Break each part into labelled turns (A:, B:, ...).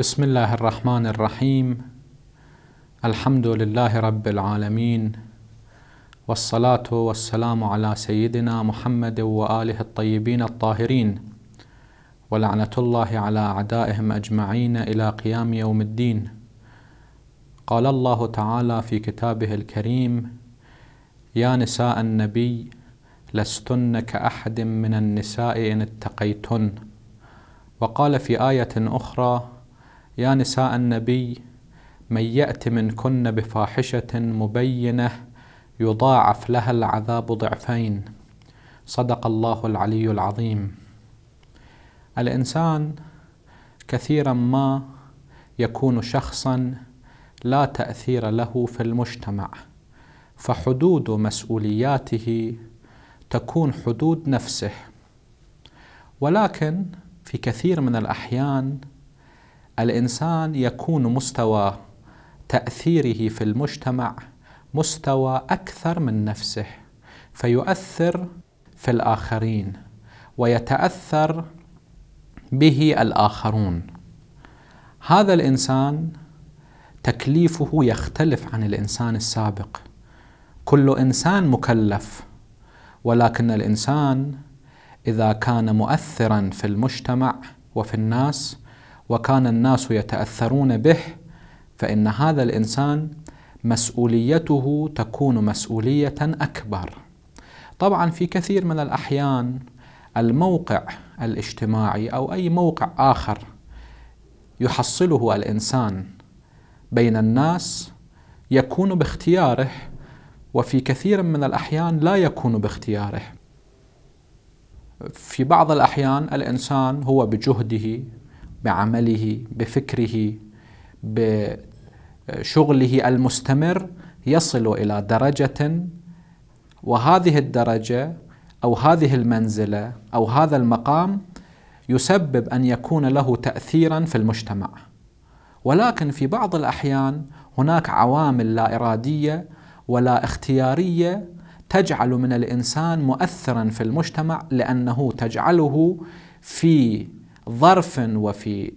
A: بسم الله الرحمن الرحيم الحمد لله رب العالمين والصلاة والسلام على سيدنا محمد وآله الطيبين الطاهرين ولعنة الله على أعدائهم أجمعين إلى قيام يوم الدين قال الله تعالى في كتابه الكريم يا نساء النبي لستن كأحد من النساء إن اتقيتن وقال في آية أخرى يا نساء النبي من يأت منكن بفاحشة مبينة يضاعف لها العذاب ضعفين صدق الله العلي العظيم الإنسان كثيرا ما يكون شخصا لا تأثير له في المجتمع فحدود مسؤولياته تكون حدود نفسه ولكن في كثير من الأحيان الانسان يكون مستوى تاثيره في المجتمع مستوى اكثر من نفسه فيؤثر في الاخرين ويتاثر به الاخرون هذا الانسان تكليفه يختلف عن الانسان السابق كل انسان مكلف ولكن الانسان اذا كان مؤثرا في المجتمع وفي الناس وكان الناس يتاثرون به فان هذا الانسان مسؤوليته تكون مسؤوليه اكبر طبعا في كثير من الاحيان الموقع الاجتماعي او اي موقع اخر يحصله الانسان بين الناس يكون باختياره وفي كثير من الاحيان لا يكون باختياره في بعض الاحيان الانسان هو بجهده بعمله بفكره بشغله المستمر يصل الى درجه وهذه الدرجه او هذه المنزله او هذا المقام يسبب ان يكون له تاثيرا في المجتمع ولكن في بعض الاحيان هناك عوامل لا اراديه ولا اختياريه تجعل من الانسان مؤثرا في المجتمع لانه تجعله في ظرف وفي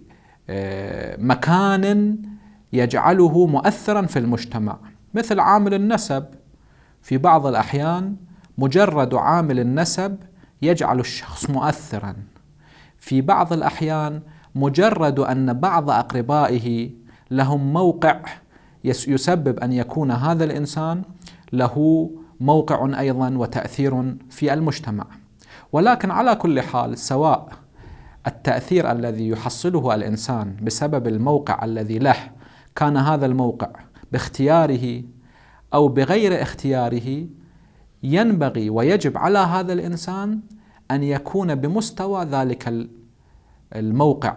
A: آه، مكان يجعله مؤثرا في المجتمع مثل عامل النسب في بعض الأحيان مجرد عامل النسب يجعل الشخص مؤثرا في بعض الأحيان مجرد أن بعض أقربائه لهم موقع يسبب أن يكون هذا الإنسان له موقع أيضا وتأثير في المجتمع ولكن على كل حال سواء التأثير الذي يحصله الإنسان بسبب الموقع الذي له كان هذا الموقع باختياره أو بغير اختياره ينبغي ويجب على هذا الإنسان أن يكون بمستوى ذلك الموقع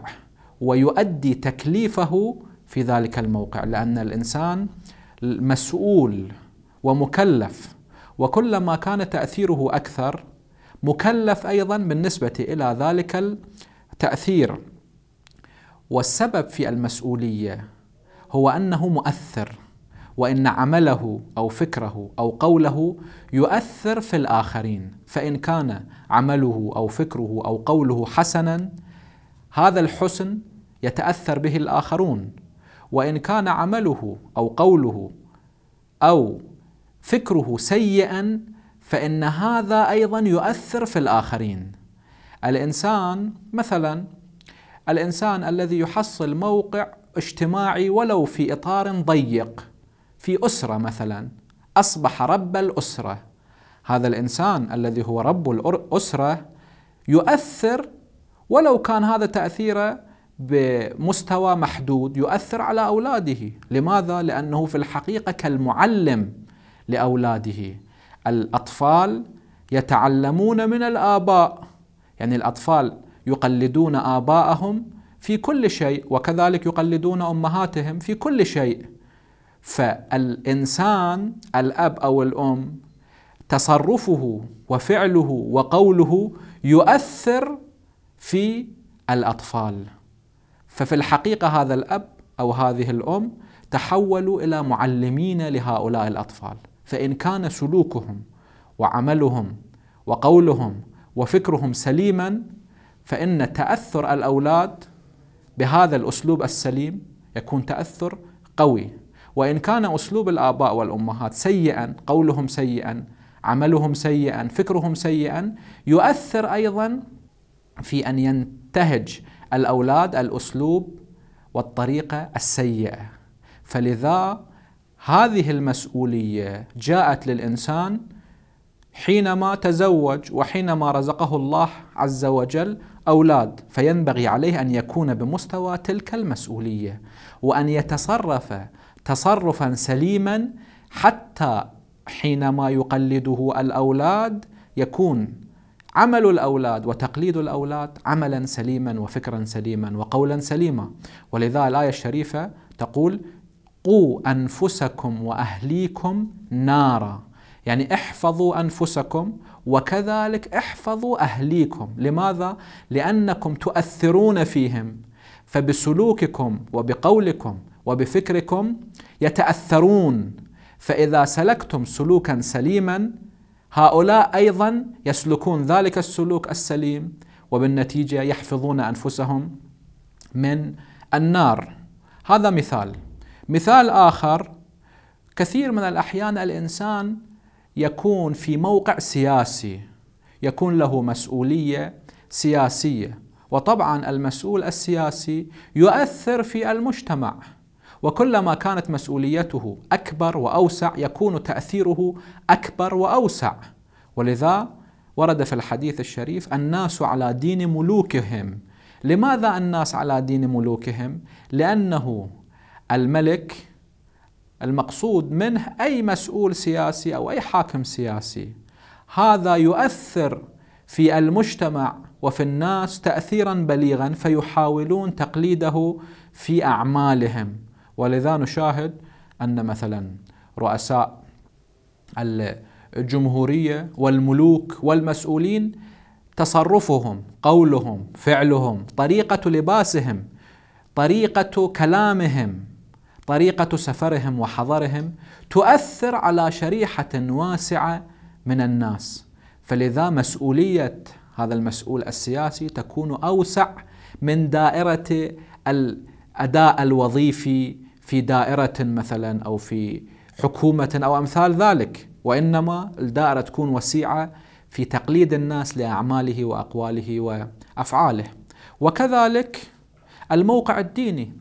A: ويؤدي تكليفه في ذلك الموقع لأن الإنسان مسؤول ومكلف وكلما كان تأثيره أكثر مكلف أيضا بالنسبة إلى ذلك تأثير والسبب في المسؤولية هو أنه مؤثر وإن عمله أو فكره أو قوله يؤثر في الآخرين فإن كان عمله أو فكره أو قوله حسنا هذا الحسن يتأثر به الآخرون وإن كان عمله أو قوله أو فكره سيئا فإن هذا أيضا يؤثر في الآخرين الإنسان مثلا الإنسان الذي يحصل موقع اجتماعي ولو في إطار ضيق في أسرة مثلا أصبح رب الأسرة هذا الإنسان الذي هو رب الأسرة يؤثر ولو كان هذا تأثيره بمستوى محدود يؤثر على أولاده لماذا؟ لأنه في الحقيقة كالمعلم لأولاده الأطفال يتعلمون من الآباء يعني الأطفال يقلدون آباءهم في كل شيء وكذلك يقلدون أمهاتهم في كل شيء فالإنسان الأب أو الأم تصرفه وفعله وقوله يؤثر في الأطفال ففي الحقيقة هذا الأب أو هذه الأم تحولوا إلى معلمين لهؤلاء الأطفال فإن كان سلوكهم وعملهم وقولهم وفكرهم سليما فإن تأثر الأولاد بهذا الأسلوب السليم يكون تأثر قوي وإن كان أسلوب الآباء والأمهات سيئا قولهم سيئا عملهم سيئا فكرهم سيئا يؤثر أيضا في أن ينتهج الأولاد الأسلوب والطريقة السيئة فلذا هذه المسؤولية جاءت للإنسان حينما تزوج وحينما رزقه الله عز وجل أولاد فينبغي عليه أن يكون بمستوى تلك المسؤولية وأن يتصرف تصرفا سليما حتى حينما يقلده الأولاد يكون عمل الأولاد وتقليد الأولاد عملا سليما وفكرا سليما وقولا سليما ولذا الآية الشريفة تقول قوا أنفسكم وأهليكم نارا يعني احفظوا انفسكم وكذلك احفظوا اهليكم، لماذا؟ لانكم تؤثرون فيهم فبسلوككم وبقولكم وبفكركم يتاثرون فاذا سلكتم سلوكا سليما هؤلاء ايضا يسلكون ذلك السلوك السليم وبالنتيجه يحفظون انفسهم من النار. هذا مثال. مثال اخر كثير من الاحيان الانسان يكون في موقع سياسي يكون له مسؤوليه سياسيه وطبعا المسؤول السياسي يؤثر في المجتمع وكلما كانت مسؤوليته اكبر واوسع يكون تاثيره اكبر واوسع ولذا ورد في الحديث الشريف الناس على دين ملوكهم لماذا الناس على دين ملوكهم لانه الملك المقصود منه أي مسؤول سياسي أو أي حاكم سياسي هذا يؤثر في المجتمع وفي الناس تأثيرا بليغا فيحاولون تقليده في أعمالهم ولذا نشاهد أن مثلا رؤساء الجمهورية والملوك والمسؤولين تصرفهم قولهم فعلهم طريقة لباسهم طريقة كلامهم طريقة سفرهم وحضرهم تؤثر على شريحة واسعة من الناس فلذا مسؤولية هذا المسؤول السياسي تكون أوسع من دائرة الأداء الوظيفي في دائرة مثلا أو في حكومة أو أمثال ذلك وإنما الدائرة تكون وسيعة في تقليد الناس لأعماله وأقواله وأفعاله وكذلك الموقع الديني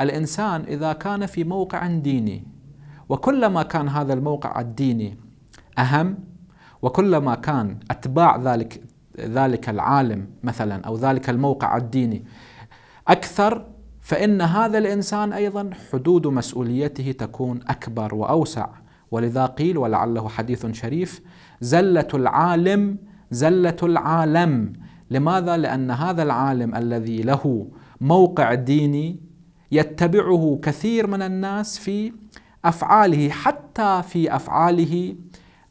A: الإنسان إذا كان في موقع ديني وكلما كان هذا الموقع الديني أهم وكلما كان أتباع ذلك ذلك العالم مثلا أو ذلك الموقع الديني أكثر فإن هذا الإنسان أيضا حدود مسؤوليته تكون أكبر وأوسع ولذا قيل ولعله حديث شريف زلة العالم زلة العالم لماذا؟ لأن هذا العالم الذي له موقع ديني يتبعه كثير من الناس في افعاله حتى في افعاله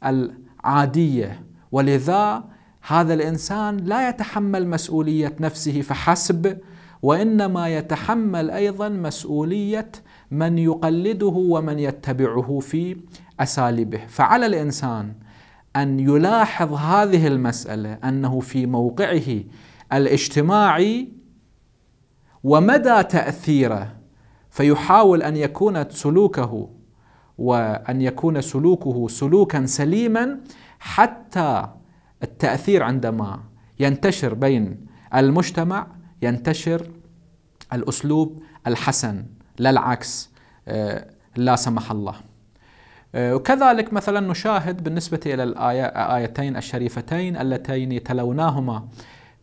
A: العاديه ولذا هذا الانسان لا يتحمل مسؤوليه نفسه فحسب وانما يتحمل ايضا مسؤوليه من يقلده ومن يتبعه في اساليبه فعلى الانسان ان يلاحظ هذه المساله انه في موقعه الاجتماعي ومدى تأثيره فيحاول أن يكون سلوكه وأن يكون سلوكه سلوكا سليما حتى التأثير عندما ينتشر بين المجتمع ينتشر الأسلوب الحسن لا العكس آه، لا سمح الله آه، وكذلك مثلا نشاهد بالنسبة إلى الآيتين الشريفتين اللتين تلوناهما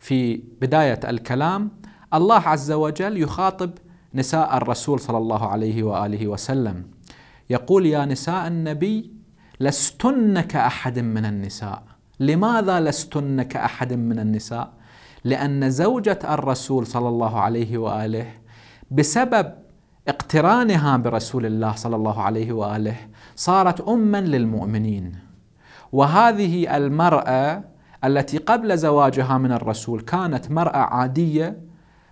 A: في بداية الكلام الله عز وجل يخاطب نساء الرسول صلى الله عليه واله وسلم يقول يا نساء النبي لستن كأحد من النساء لماذا لستن كأحد من النساء لأن زوجة الرسول صلى الله عليه وآله بسبب اقترانها برسول الله صلى الله عليه وآله صارت أما للمؤمنين وهذه المرأة التي قبل زواجها من الرسول كانت مرأة عادية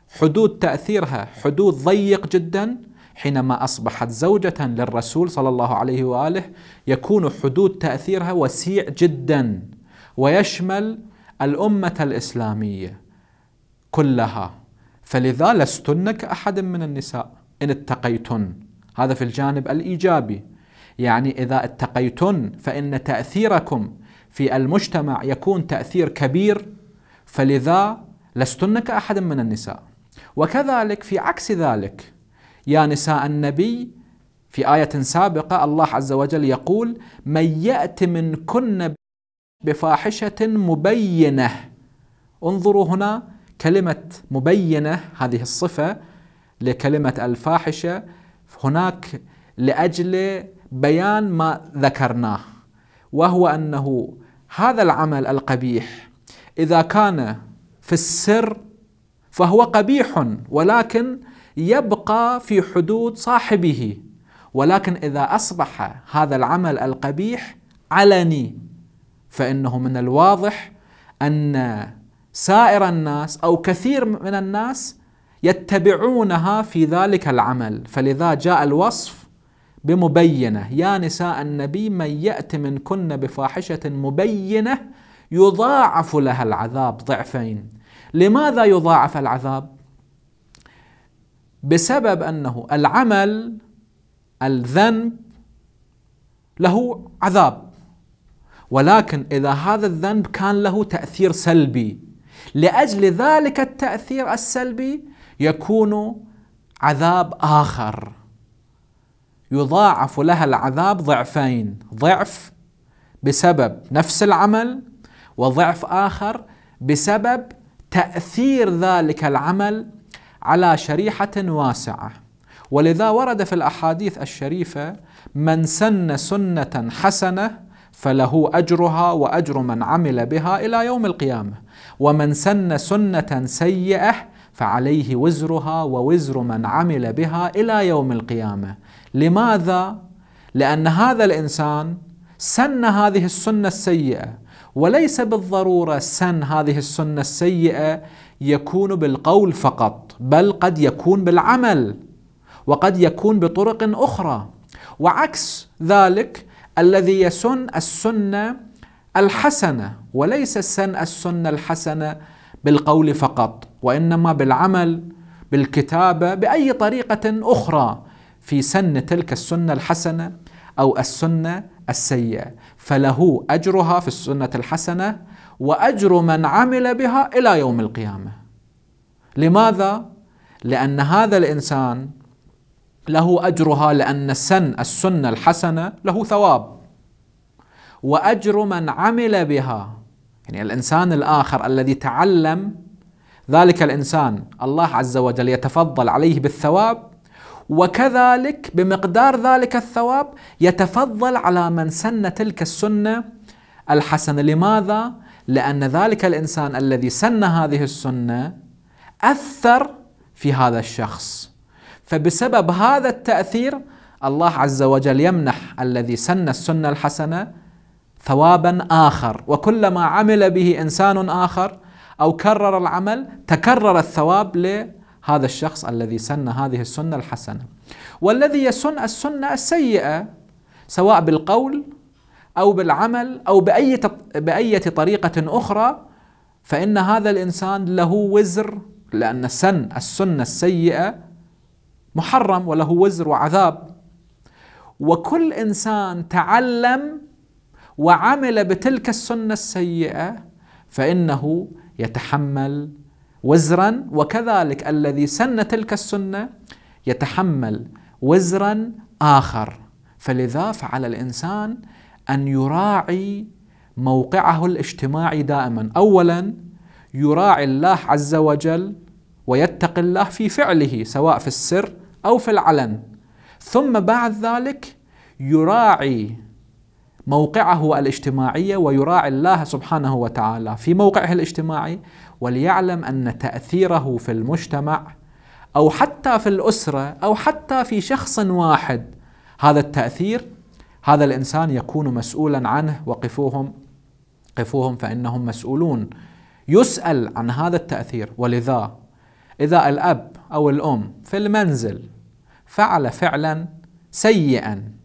A: حدود تأثيرها حدود ضيق جدا حينما أصبحت زوجة للرسول صلى الله عليه وآله يكون حدود تأثيرها وسيع جدا ويشمل الأمة الإسلامية كلها فلذا لستن كأحد من النساء إن اتقيتن هذا في الجانب الإيجابي يعني إذا اتقيتن فإن تأثيركم في المجتمع يكون تأثير كبير فلذا لستن كأحد من النساء وكذلك في عكس ذلك يا نساء النبي في آية سابقة الله عز وجل يقول من يأت من كن بفاحشة مبينة انظروا هنا كلمة مبينة هذه الصفة لكلمة الفاحشة هناك لأجل بيان ما ذكرناه وهو أنه هذا العمل القبيح إذا كان في السر فهو قبيح ولكن يبقى في حدود صاحبه ولكن إذا أصبح هذا العمل القبيح علني فإنه من الواضح أن سائر الناس أو كثير من الناس يتبعونها في ذلك العمل فلذا جاء الوصف بمبينة يا نساء النبي من يأت منكن بفاحشة مبينة يضاعف لها العذاب ضعفين لماذا يضاعف العذاب بسبب انه العمل الذنب له عذاب ولكن اذا هذا الذنب كان له تاثير سلبي لاجل ذلك التاثير السلبي يكون عذاب اخر يضاعف لها العذاب ضعفين ضعف بسبب نفس العمل وضعف اخر بسبب تأثير ذلك العمل على شريحة واسعة ولذا ورد في الأحاديث الشريفة من سن سنة حسنة فله أجرها وأجر من عمل بها إلى يوم القيامة ومن سن سنة سيئة فعليه وزرها ووزر من عمل بها إلى يوم القيامة لماذا؟ لأن هذا الإنسان سن هذه السنة السيئة وليس بالضرورة سن هذه السنة السيئة يكون بالقول فقط بل قد يكون بالعمل وقد يكون بطرق أخرى وعكس ذلك الذي يسن السنة الحسنة وليس سن السنة الحسنة بالقول فقط وإنما بالعمل بالكتابة بأي طريقة أخرى في سن تلك السنة الحسنة أو السنة السيئة فله اجرها في السنه الحسنه واجر من عمل بها الى يوم القيامه لماذا لان هذا الانسان له اجرها لان سن السنه الحسنه له ثواب واجر من عمل بها يعني الانسان الاخر الذي تعلم ذلك الانسان الله عز وجل يتفضل عليه بالثواب وكذلك بمقدار ذلك الثواب يتفضل على من سن تلك السنه الحسنه، لماذا؟ لان ذلك الانسان الذي سن هذه السنه اثر في هذا الشخص. فبسبب هذا التاثير الله عز وجل يمنح الذي سن السنه الحسنه ثوابا اخر، وكلما عمل به انسان اخر او كرر العمل تكرر الثواب هذا الشخص الذي سن هذه السنة الحسنة والذي يسن السنة السيئة سواء بالقول أو بالعمل أو بأي, بأي طريقة أخرى فإن هذا الإنسان له وزر لأن سن السنة السيئة محرم وله وزر وعذاب وكل إنسان تعلم وعمل بتلك السنة السيئة فإنه يتحمل وزرا وكذلك الذي سن تلك السنه يتحمل وزرا اخر فلذا فعلى الانسان ان يراعي موقعه الاجتماعي دائما اولا يراعي الله عز وجل ويتقي الله في فعله سواء في السر او في العلن ثم بعد ذلك يراعي موقعه الاجتماعي ويراعي الله سبحانه وتعالى في موقعه الاجتماعي وليعلم ان تاثيره في المجتمع او حتى في الاسره او حتى في شخص واحد هذا التاثير هذا الانسان يكون مسؤولا عنه وقفوهم قفوهم فانهم مسؤولون يسال عن هذا التاثير ولذا اذا الاب او الام في المنزل فعل فعلا سيئا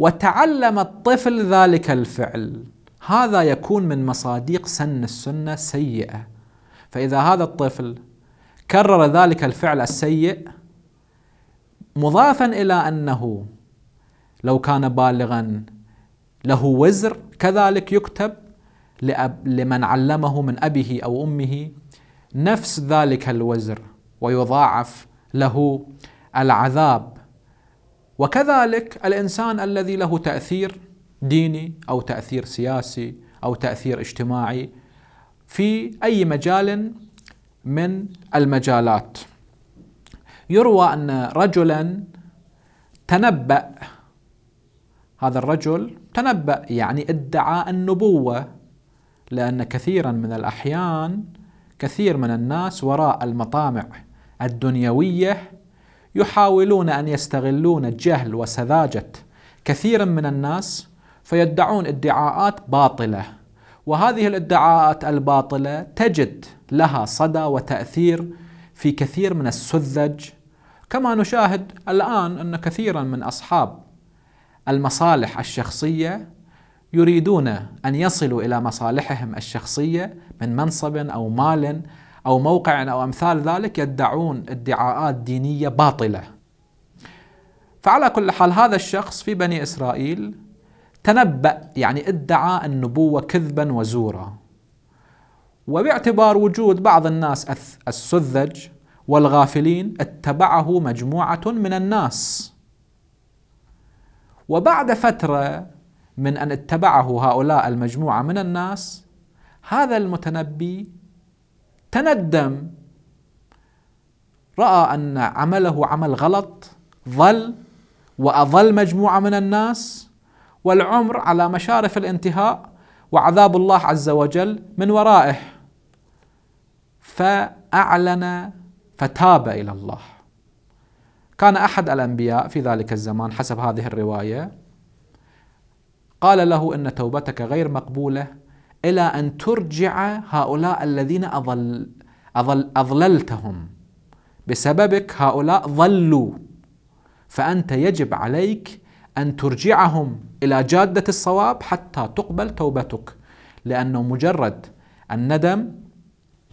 A: وتعلم الطفل ذلك الفعل هذا يكون من مصادق سن السنة سيئة فإذا هذا الطفل كرر ذلك الفعل السيء مضافا إلى أنه لو كان بالغا له وزر كذلك يكتب لأب لمن علمه من أبه أو أمه نفس ذلك الوزر ويضاعف له العذاب وكذلك الانسان الذي له تاثير ديني او تاثير سياسي او تاثير اجتماعي في اي مجال من المجالات يروى ان رجلا تنبأ هذا الرجل تنبأ يعني ادعى النبوة لأن كثيرا من الأحيان كثير من الناس وراء المطامع الدنيوية يحاولون أن يستغلون الجهل وسذاجة كثير من الناس فيدعون ادعاءات باطلة وهذه الادعاءات الباطلة تجد لها صدى وتأثير في كثير من السذج كما نشاهد الآن أن كثيرا من أصحاب المصالح الشخصية يريدون أن يصلوا إلى مصالحهم الشخصية من منصب أو مال أو موقع أو أمثال ذلك يدعون ادعاءات دينية باطلة فعلى كل حال هذا الشخص في بني إسرائيل تنبأ يعني ادعى النبوة كذبا وزورا وباعتبار وجود بعض الناس السذج والغافلين اتبعه مجموعة من الناس وبعد فترة من أن اتبعه هؤلاء المجموعة من الناس هذا المتنبي تندم راى ان عمله عمل غلط ظل واظل مجموعه من الناس والعمر على مشارف الانتهاء وعذاب الله عز وجل من ورائه فاعلن فتاب الى الله كان احد الانبياء في ذلك الزمان حسب هذه الروايه قال له ان توبتك غير مقبوله إلى أن ترجع هؤلاء الذين أضل أضل أضللتهم بسببك هؤلاء ضلوا فأنت يجب عليك أن ترجعهم إلى جادة الصواب حتى تقبل توبتك لأنه مجرد الندم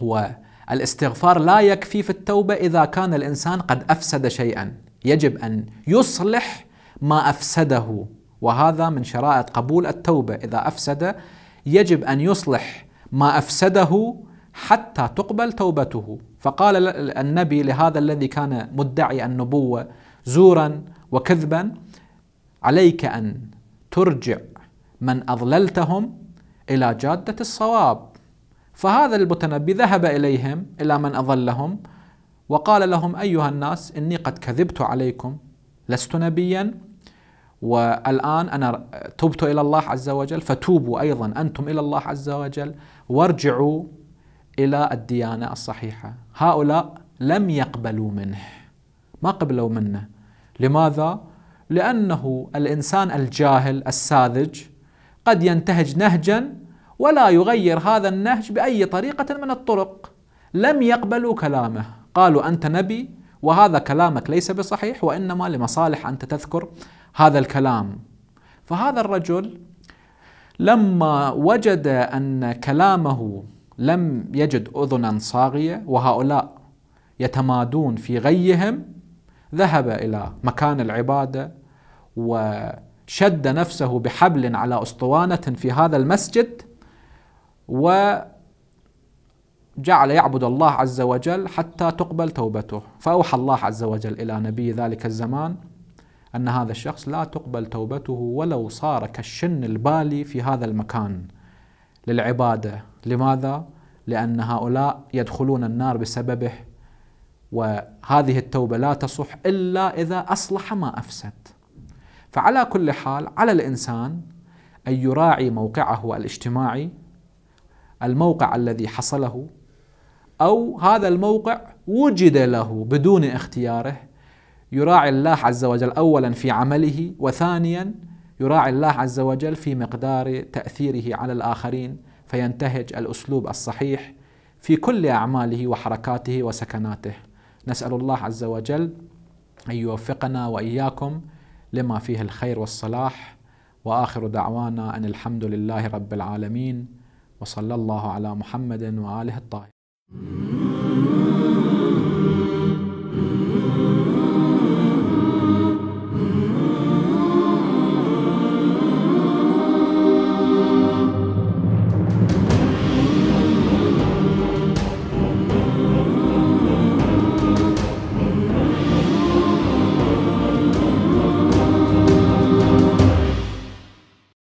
A: والاستغفار لا يكفي في التوبة إذا كان الإنسان قد أفسد شيئا يجب أن يصلح ما أفسده وهذا من شرائط قبول التوبة إذا أفسد يجب أن يصلح ما أفسده حتى تقبل توبته فقال النبي لهذا الذي كان مدعي النبوة زورا وكذبا عليك أن ترجع من أضللتهم إلى جادة الصواب فهذا المتنبي ذهب إليهم إلى من أضلهم وقال لهم أيها الناس إني قد كذبت عليكم لست نبيا والآن أنا تبت إلى الله عز وجل فتوبوا أيضا أنتم إلى الله عز وجل وارجعوا إلى الديانة الصحيحة هؤلاء لم يقبلوا منه ما قبلوا منه لماذا؟ لأنه الإنسان الجاهل الساذج قد ينتهج نهجا ولا يغير هذا النهج بأي طريقة من الطرق لم يقبلوا كلامه قالوا أنت نبي وهذا كلامك ليس بصحيح وإنما لمصالح أنت تذكر هذا الكلام فهذا الرجل لما وجد ان كلامه لم يجد اذنا صاغيه وهؤلاء يتمادون في غيهم ذهب الى مكان العباده وشد نفسه بحبل على اسطوانه في هذا المسجد وجعل يعبد الله عز وجل حتى تقبل توبته فاوحى الله عز وجل الى نبي ذلك الزمان أن هذا الشخص لا تقبل توبته ولو صار كالشن البالي في هذا المكان للعبادة لماذا؟ لأن هؤلاء يدخلون النار بسببه وهذه التوبة لا تصح إلا إذا أصلح ما أفسد فعلى كل حال على الإنسان أن يراعي موقعه الاجتماعي الموقع الذي حصله أو هذا الموقع وجد له بدون اختياره يراعي الله عز وجل اولا في عمله وثانيا يراعي الله عز وجل في مقدار تاثيره على الاخرين فينتهج الاسلوب الصحيح في كل اعماله وحركاته وسكناته نسال الله عز وجل ان يوفقنا واياكم لما فيه الخير والصلاح واخر دعوانا ان الحمد لله رب العالمين وصلى الله على محمد واله الطاهرين